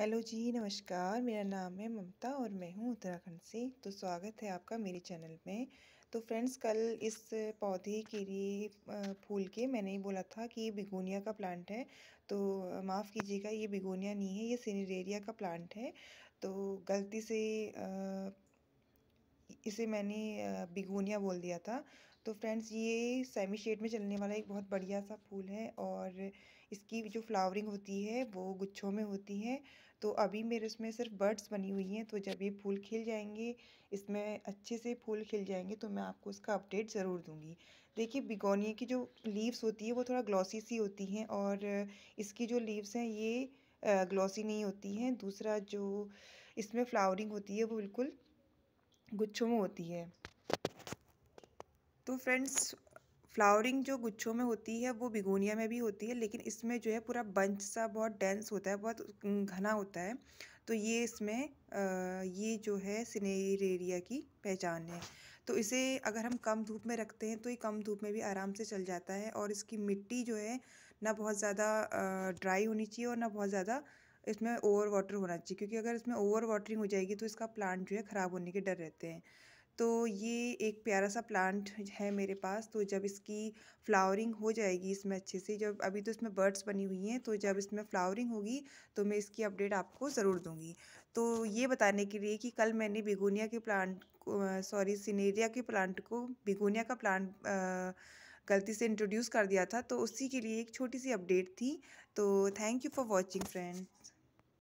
hello जी नमस्कार मेरा नाम है ममता और मैं हूँ उत्तराखंड से तो स्वागत है आपका मेरे चैनल में तो फ्रेंड्स कल इस पौधे के लिए फूल के मैंने बोला था कि ये बिगोनिया का प्लांट है तो माफ़ कीजिएगा ये बिगोनिया नहीं है ये सीनरेरिया का प्लांट है तो गलती से आ, इसे मैंने बिगोनिया बोल दिया था तो फ्रेंड्स ये सेमी शेड में चलने वाला एक बहुत बढ़िया सा फूल है और इसकी जो फ्लावरिंग होती है वो गुच्छों में होती है तो अभी मेरे उसमें सिर्फ बर्ड्स बनी हुई हैं तो जब ये फूल खिल जाएंगे इसमें अच्छे से फूल खिल जाएंगे तो मैं आपको उसका अपडेट ज़रूर दूंगी देखिए बिगोनिया की जो लीव्स होती है वो थोड़ा ग्लॉसी सी होती हैं और इसकी जो लीव्स हैं ये ग्लॉसी नहीं होती हैं दूसरा जो इसमें फ्लावरिंग होती है वो बिल्कुल गुच्छों में होती है तो फ्रेंड्स फ्लावरिंग जो गुच्छों में होती है वो बिगोनिया में भी होती है लेकिन इसमें जो है पूरा बंच सा बहुत डेंस होता है बहुत घना होता है तो ये इसमें आ, ये जो है सिनेर की पहचान है तो इसे अगर हम कम धूप में रखते हैं तो ये कम धूप में भी आराम से चल जाता है और इसकी मिट्टी जो है ना बहुत ज़्यादा ड्राई होनी चाहिए और ना बहुत ज़्यादा इसमें ओवर वाटर होना चाहिए क्योंकि अगर इसमें ओवर वाटरिंग हो जाएगी तो इसका प्लांट जो है ख़राब होने के डर रहते हैं तो ये एक प्यारा सा प्लांट है मेरे पास तो जब इसकी फ्लावरिंग हो जाएगी इसमें अच्छे से जब अभी तो इसमें बर्ड्स बनी हुई हैं तो जब इसमें फ्लावरिंग होगी तो मैं इसकी अपडेट आपको ज़रूर दूंगी तो ये बताने के लिए कि कल मैंने बिगोनिया के प्लांट सॉरी सिनेरिया के प्लांट को बिगोनिया का प्लांट आ, गलती से इंट्रोड्यूस कर दिया था तो उसी के लिए एक छोटी सी अपडेट थी तो thank you for watching friend